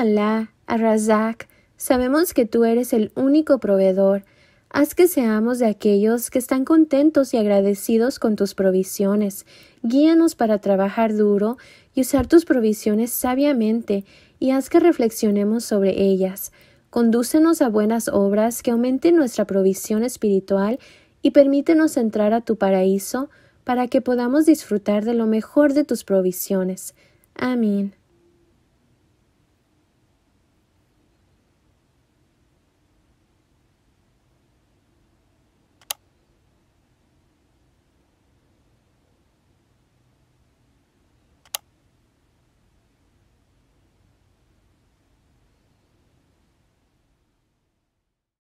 Alá, sabemos que tú eres el único proveedor. Haz que seamos de aquellos que están contentos y agradecidos con tus provisiones. Guíanos para trabajar duro y usar tus provisiones sabiamente, y haz que reflexionemos sobre ellas. Condúcenos a buenas obras que aumenten nuestra provisión espiritual y permítenos entrar a tu paraíso para que podamos disfrutar de lo mejor de tus provisiones. Amén.